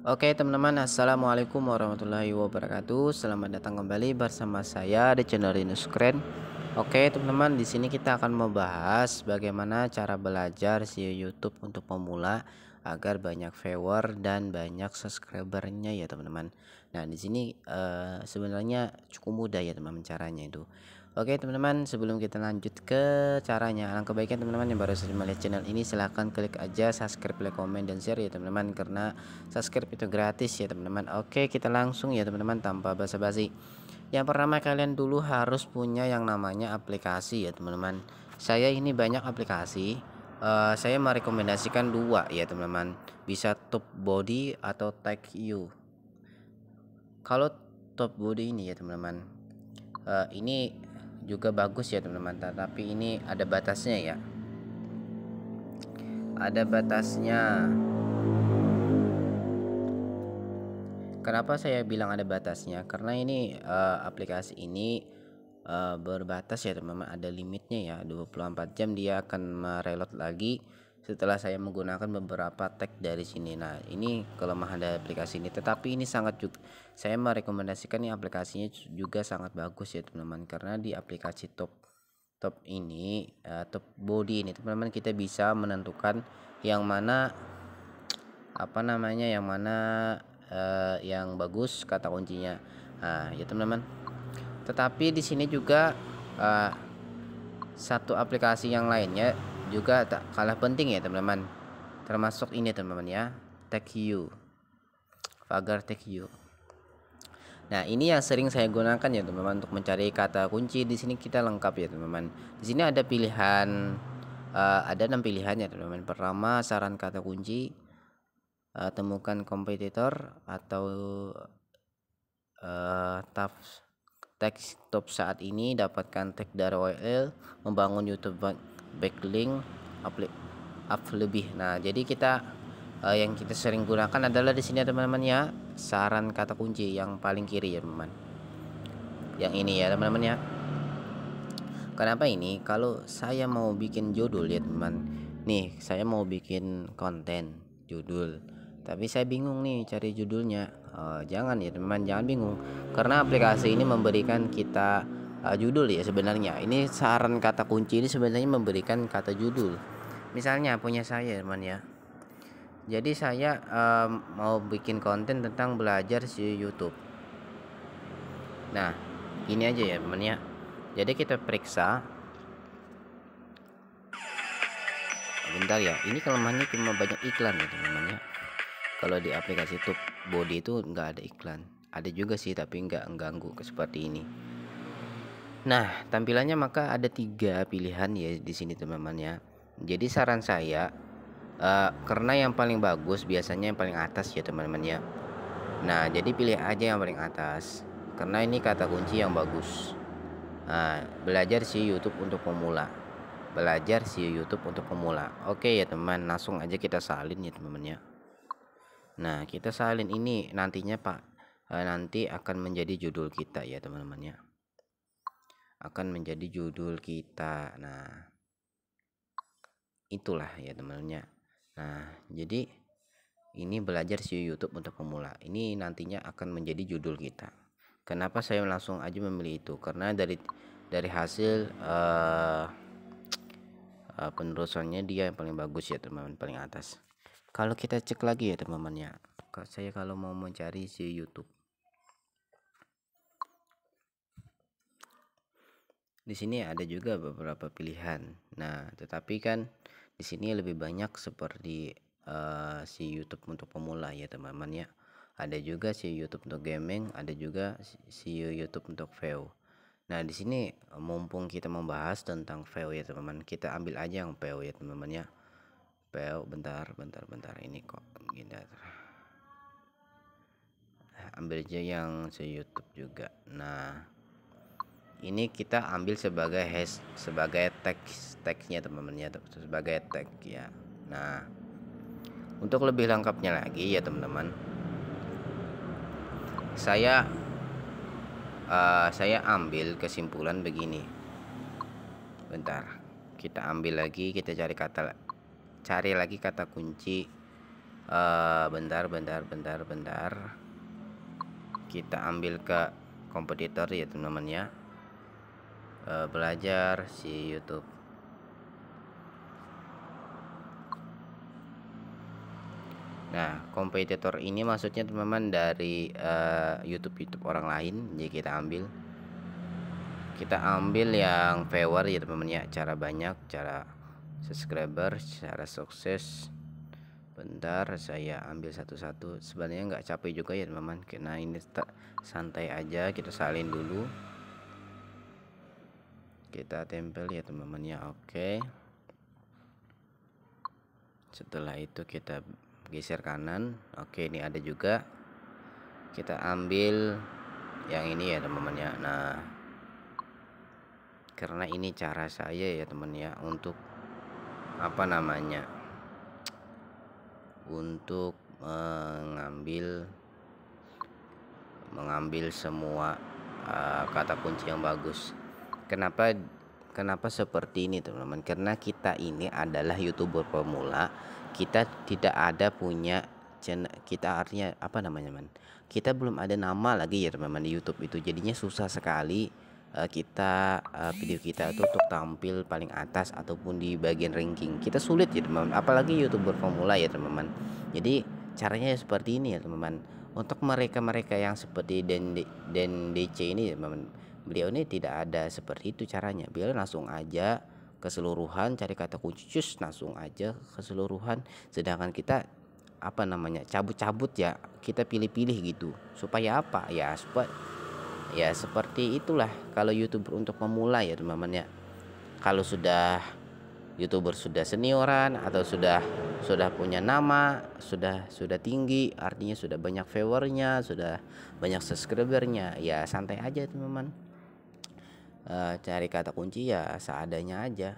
Oke teman-teman Assalamualaikum warahmatullahi wabarakatuh Selamat datang kembali bersama saya di channel Rinus Keren Oke teman-teman di sini kita akan membahas bagaimana cara belajar si YouTube untuk pemula agar banyak viewer dan banyak subscribernya ya teman-teman. Nah di sini uh, sebenarnya cukup mudah ya teman-teman caranya itu. Oke teman-teman sebelum kita lanjut ke caranya Alangkah baiknya teman-teman yang baru saja melihat channel ini silahkan klik aja subscribe, like, komen, dan share ya teman-teman Karena subscribe itu gratis ya teman-teman Oke kita langsung ya teman-teman tanpa basa-basi Yang pertama kalian dulu harus punya yang namanya aplikasi ya teman-teman Saya ini banyak aplikasi uh, Saya merekomendasikan dua ya teman-teman Bisa top body atau tag you Kalau top body ini ya teman-teman uh, ini juga bagus ya teman-teman tapi ini ada batasnya ya ada batasnya kenapa saya bilang ada batasnya karena ini uh, aplikasi ini uh, berbatas ya teman-teman ada limitnya ya 24 jam dia akan mereload lagi setelah saya menggunakan beberapa tag dari sini nah ini kelemahan dari aplikasi ini tetapi ini sangat juga saya merekomendasikan ini aplikasinya juga sangat bagus ya teman-teman karena di aplikasi top top ini uh, top body ini teman-teman kita bisa menentukan yang mana apa namanya yang mana uh, yang bagus kata kuncinya nah ya teman-teman tetapi di sini juga uh, satu aplikasi yang lainnya juga tak kalah penting ya teman-teman termasuk ini teman-teman ya tag you, pagar tag you. Nah, ini yang sering saya gunakan ya, teman-teman, untuk mencari kata kunci. Di sini kita lengkap ya, teman-teman. Di sini ada pilihan uh, ada enam pilihan ya teman-teman. Pertama, saran kata kunci, uh, temukan kompetitor atau uh, eh, tab teks top saat ini, dapatkan tag dari OL, membangun YouTube backlink up, up lebih nah jadi kita uh, yang kita sering gunakan adalah di sini teman-teman ya saran kata kunci yang paling kiri ya teman yang ini ya teman-teman ya kenapa ini kalau saya mau bikin judul ya teman nih saya mau bikin konten judul tapi saya bingung nih cari judulnya uh, jangan ya teman jangan bingung karena aplikasi ini memberikan kita uh, judul ya sebenarnya. Ini saran kata kunci ini sebenarnya memberikan kata judul. Misalnya punya saya teman ya. Jadi saya um, mau bikin konten tentang belajar si YouTube. Nah, ini aja ya teman ya. Jadi kita periksa. Bentar ya, ini kelemahannya cuma banyak iklan ya teman ya. Kalau di aplikasi YouTube Body itu nggak ada iklan. Ada juga sih tapi nggak mengganggu seperti ini. Nah, tampilannya maka ada tiga pilihan ya di sini teman-teman ya. Jadi saran saya uh, karena yang paling bagus biasanya yang paling atas ya teman-teman ya. Nah, jadi pilih aja yang paling atas karena ini kata kunci yang bagus. Nah, belajar si YouTube untuk pemula. Belajar si YouTube untuk pemula. Oke ya teman, langsung aja kita salin ya teman-teman ya. Nah, kita salin ini nantinya Pak eh, nanti akan menjadi judul kita ya teman-teman ya akan menjadi judul kita nah itulah ya temennya nah jadi ini belajar si YouTube untuk pemula ini nantinya akan menjadi judul kita kenapa saya langsung aja memilih itu karena dari dari hasil uh, uh, penerusannya dia yang paling bagus ya teman-teman paling atas kalau kita cek lagi ya teman temannya saya kalau mau mencari si YouTube di sini ada juga beberapa pilihan. Nah, tetapi kan di sini lebih banyak seperti uh, si YouTube untuk pemula ya teman-teman ya. Ada juga si YouTube untuk gaming, ada juga si YouTube untuk VO. Nah, di sini eh, mumpung kita membahas tentang VO ya teman-teman, kita ambil aja yang VO ya teman-teman ya. VO bentar, bentar, bentar ini kok gini ambil aja yang si YouTube juga. Nah, ini kita ambil sebagai hash sebagai teks teksnya teman-teman ya sebagai teks ya nah untuk lebih lengkapnya lagi ya teman-teman saya uh, saya ambil kesimpulan begini bentar kita ambil lagi kita cari kata cari lagi kata kunci uh, bentar bentar bentar bentar kita ambil ke kompetitor ya teman-teman ya uh, belajar si YouTube. Nah, kompetitor ini maksudnya teman-teman dari eh, YouTube YouTube orang lain, jadi kita ambil kita ambil yang viewer ya teman-teman ya, cara banyak, cara subscriber, cara sukses. Bentar saya ambil satu-satu. Sebenarnya nggak capek juga ya teman-teman. Nah, ini santai aja kita salin dulu kita tempel ya teman-teman ya oke setelah itu kita geser kanan oke ini ada juga kita ambil yang ini ya teman-teman ya nah karena ini cara saya ya teman ya untuk apa namanya untuk mengambil mengambil semua eh, kata kunci yang bagus kenapa kenapa seperti ini teman-teman karena kita ini adalah youtuber pemula kita tidak ada punya channel kita artinya apa namanya teman kita belum ada nama lagi ya teman-teman di YouTube itu jadinya susah sekali uh, kita uh, video kita itu untuk tampil paling atas ataupun di bagian ranking kita sulit ya teman-teman apalagi youtuber pemula ya teman-teman jadi caranya ya seperti ini ya teman-teman untuk mereka-mereka yang seperti Den, dan DC ini ya teman-teman beliau ini tidak ada seperti itu caranya beliau langsung aja keseluruhan cari kata kunci cus langsung aja keseluruhan sedangkan kita apa namanya cabut-cabut ya kita pilih-pilih gitu supaya apa ya supaya ya seperti itulah kalau youtuber untuk pemula ya teman-teman ya kalau sudah youtuber sudah senioran atau sudah sudah punya nama sudah sudah tinggi artinya sudah banyak viewernya sudah banyak subscribernya ya santai aja teman-teman uh, cari kata kunci ya seadanya aja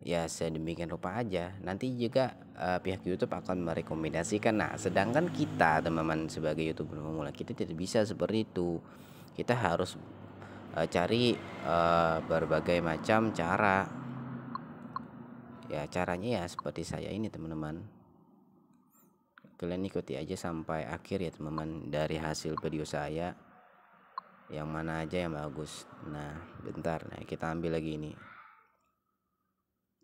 ya sedemikian rupa aja nanti juga uh, pihak YouTube akan merekomendasikan nah sedangkan kita teman-teman sebagai youtuber pemula kita tidak bisa seperti itu kita harus uh, cari uh, berbagai macam cara ya caranya ya seperti saya ini teman-teman kalian ikuti aja sampai akhir ya teman-teman dari hasil video saya yang mana aja yang bagus nah bentar nah kita ambil lagi ini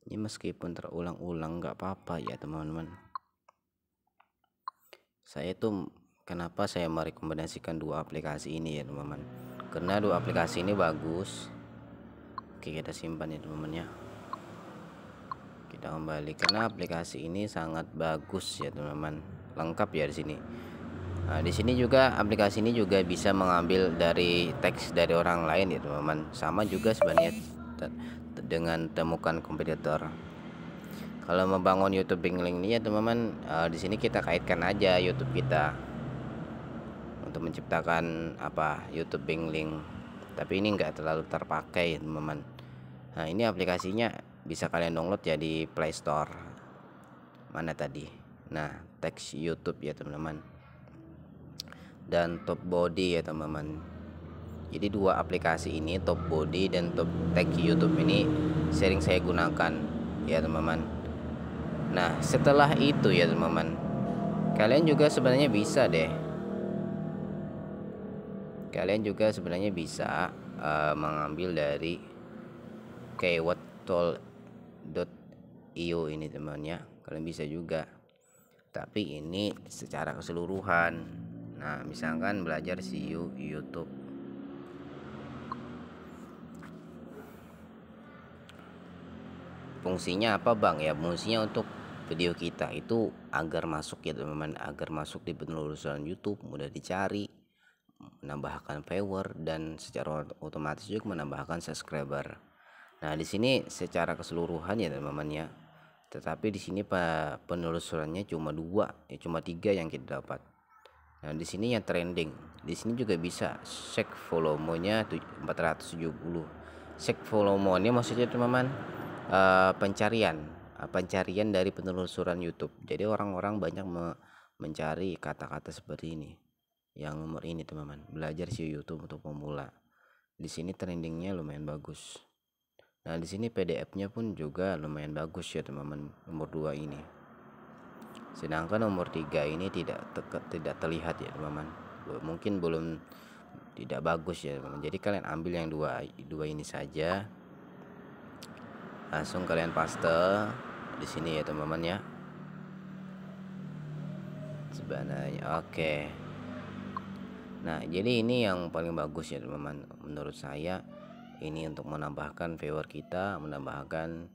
ini meskipun terulang-ulang nggak apa-apa ya teman-teman saya itu kenapa saya merekomendasikan dua aplikasi ini ya teman-teman karena dua aplikasi ini bagus oke kita simpan ya teman-teman ya kita kembali karena aplikasi ini sangat bagus ya teman-teman lengkap ya di sini Nah, di sini juga aplikasi ini juga bisa mengambil dari teks dari orang lain ya gitu, teman-teman. Sama juga sebenarnya dengan temukan kompetitor. Kalau membangun YouTube link ini ya teman-teman, uh, di sini kita kaitkan aja YouTube kita untuk menciptakan apa YouTube link. Tapi ini enggak terlalu terpakai teman-teman. Nah, ini aplikasinya bisa kalian download ya di Play Store. Mana tadi? Nah, teks YouTube ya teman-teman dan top body ya teman-teman jadi dua aplikasi ini top body dan top tag YouTube ini sering saya gunakan ya teman-teman nah setelah itu ya teman-teman kalian juga sebenarnya bisa deh kalian juga sebenarnya bisa uh, mengambil dari keywordtool.io ini temannya kalian bisa juga tapi ini secara keseluruhan nah misalkan belajar siu YouTube fungsinya apa bang ya fungsinya untuk video kita itu agar masuk ya gitu, teman-teman agar masuk di penelusuran YouTube mudah dicari menambahkan viewer dan secara otomatis juga menambahkan subscriber nah di sini secara keseluruhan ya teman-teman ya tetapi di sini penelusurannya cuma dua ya cuma tiga yang kita dapat Nah, di sini yang trending. Di sini juga bisa cek volumenya 470. Sek volumenya maksudnya teman-teman uh, eh, pencarian, uh, pencarian dari penelusuran YouTube. Jadi orang-orang banyak me mencari kata-kata seperti ini. Yang nomor ini teman-teman, belajar si YouTube untuk pemula. Di sini trendingnya lumayan bagus. Nah, di sini PDF-nya pun juga lumayan bagus ya teman-teman nomor 2 ini sedangkan nomor tiga ini tidak teke, tidak terlihat ya teman-teman mungkin belum tidak bagus ya teman-teman jadi kalian ambil yang dua dua ini saja langsung kalian paste di sini ya teman-teman ya sebenarnya oke okay. nah jadi ini yang paling bagus ya teman-teman menurut saya ini untuk menambahkan viewer kita menambahkan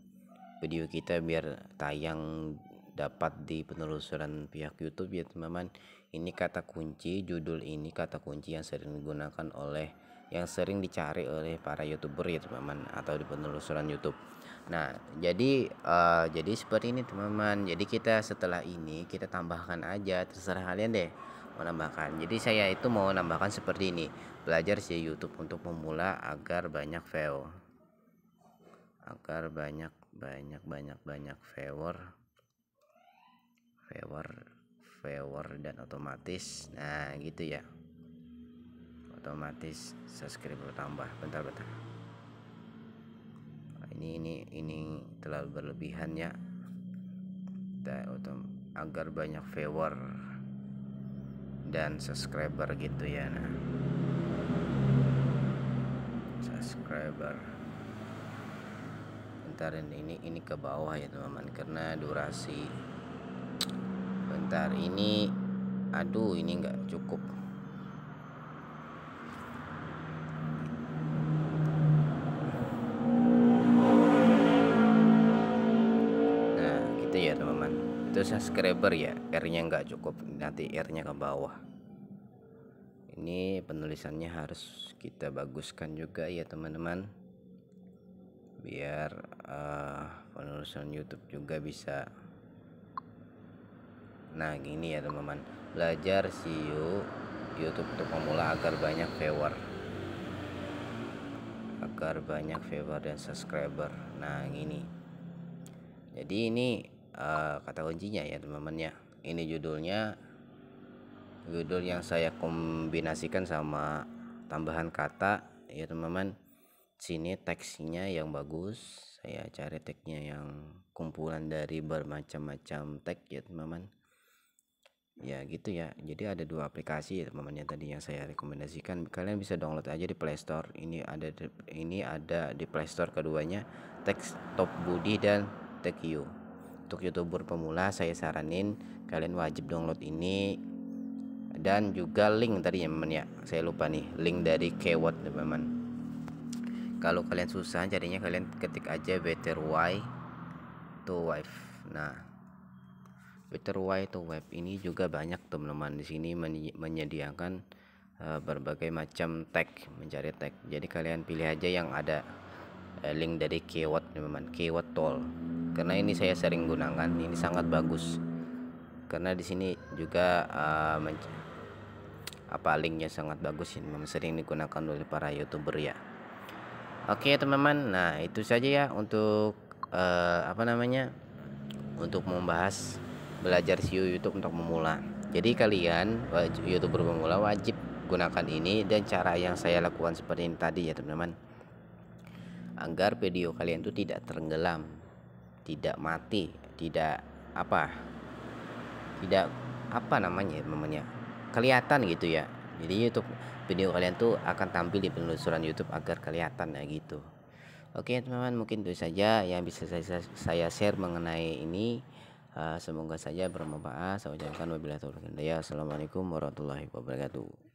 video kita biar tayang dapat di penelusuran pihak YouTube ya teman-teman ini kata kunci judul ini kata kunci yang sering digunakan oleh yang sering dicari oleh para youtuber ya teman-teman atau di penelusuran YouTube. Nah jadi uh, jadi seperti ini teman-teman. Jadi kita setelah ini kita tambahkan aja terserah kalian deh menambahkan. Jadi saya itu mau menambahkan seperti ini belajar si YouTube untuk pemula agar banyak view agar banyak banyak banyak banyak viewer favor favor dan otomatis nah gitu ya otomatis subscriber tambah bentar bentar nah, ini ini ini terlalu berlebihan ya agar banyak viewer dan subscriber gitu ya nah subscriber bentar ini ini ke bawah ya teman-teman karena durasi bentar ini aduh ini nggak cukup nah gitu ya teman-teman itu subscriber ya R nya nggak cukup nanti R nya ke bawah ini penulisannya harus kita baguskan juga ya teman-teman biar uh, penulisan YouTube juga bisa nah gini ya teman-teman belajar SEO YouTube untuk pemula agar banyak viewer agar banyak viewer dan subscriber nah gini jadi ini uh, kata kuncinya ya teman-teman ya ini judulnya judul yang saya kombinasikan sama tambahan kata ya teman-teman sini teksnya yang bagus saya cari teksnya yang kumpulan dari bermacam-macam teks ya teman-teman ya gitu ya jadi ada dua aplikasi teman-teman yang tadi yang saya rekomendasikan kalian bisa download aja di playstore ini ada di, ini ada di Play keduanya Text Top Budi dan take You untuk youtuber pemula saya saranin kalian wajib download ini dan juga link tadi ya teman ya saya lupa nih link dari keyword teman-teman kalau kalian susah jadinya kalian ketik aja better why to wife nah Fitur white web ini juga banyak teman-teman di sini menyediakan eh, berbagai macam tag mencari tag. Jadi kalian pilih aja yang ada eh, link dari keyword teman-teman, keyword tool. Karena ini saya sering gunakan, ini sangat bagus. Karena di sini juga eh, apa linknya sangat bagus ini memang sering digunakan oleh para youtuber ya. Oke teman-teman, nah itu saja ya untuk apa namanya untuk membahas belajar SEO YouTube untuk pemula. Jadi kalian youtuber pemula wajib gunakan ini dan cara yang saya lakukan seperti ini tadi ya teman-teman. Agar video kalian itu tidak terenggelam, tidak mati, tidak apa, tidak apa namanya ya, namanya kelihatan gitu ya. Jadi YouTube video kalian tuh akan tampil di penelusuran YouTube agar kelihatan ya gitu. Oke teman-teman mungkin itu saja yang bisa saya, saya share mengenai ini. Eh, semoga saja bermanfaat saya ucapkan wabillahi taufiq ya, assalamualaikum warahmatullahi wabarakatuh